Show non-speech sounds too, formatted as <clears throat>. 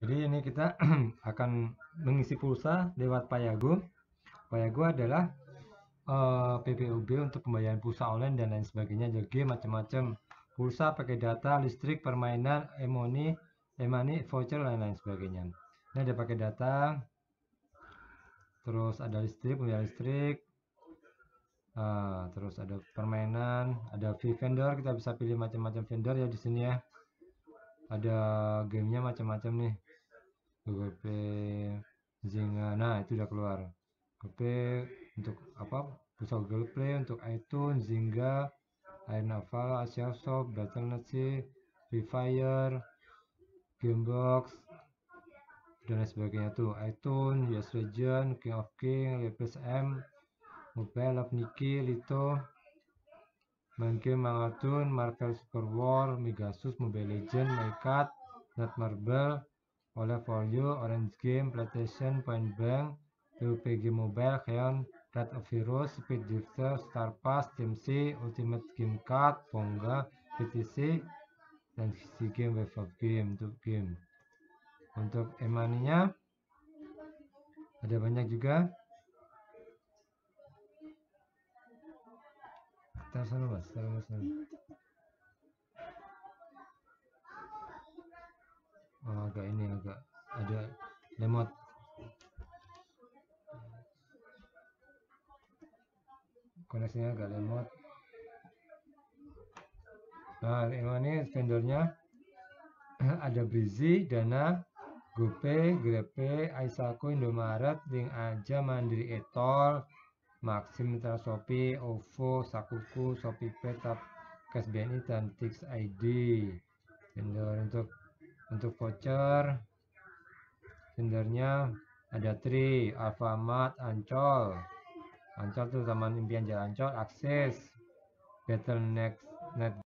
Jadi ini kita <clears throat> akan mengisi pulsa lewat Payago. Payago adalah uh, eh, PPOB untuk pembayaran pulsa online dan lain sebagainya. Jadi macam-macam pulsa pakai data, listrik, permainan, emoni, emani, voucher, lain lain sebagainya. Ini ada pakai data, terus ada listrik, punya listrik, Uh, terus ada permainan, ada free vendor, kita bisa pilih macam-macam vendor ya di sini ya. Ada gamenya macam-macam nih. WP Zinga nah itu udah keluar WP untuk apa pusat Google Play untuk iTunes Zinga Air Naval Asia Shop Battle.net Free Fire Gamebox dan lain sebagainya tuh iTunes Yes Region King of King Lepes Mobile Love Nikki Lito main game Mangatun Marvel Super War Megasus Mobile Legend MyCut, Net Marble oleh For You, Orange Game, PlayStation, Point Blank, PUBG Mobile, Xeon, Red of Heroes, Speed Drifter, Star Pass, Team C, Ultimate Game Card, Pongga, PTC, dan si game Wave of Game untuk game. Untuk emaninya ada banyak juga. Terus terus terus. agak ini agak ada lemot koneksinya agak lemot nah ini vendornya <clears throat> ada Brizi, Dana, GoPay, GrabPay, Aisaku, Indomaret, Link Aja, Mandiri Etol, Maxim, Mitra OVO, Sakuku, Shopee Petap, Cash BNI, dan Tix ID. Vendor untuk untuk voucher sebenarnya ada Tri, Alfamart, Ancol. Ancol tuh Taman Impian Jalan Ancol, Akses, Battle Next Net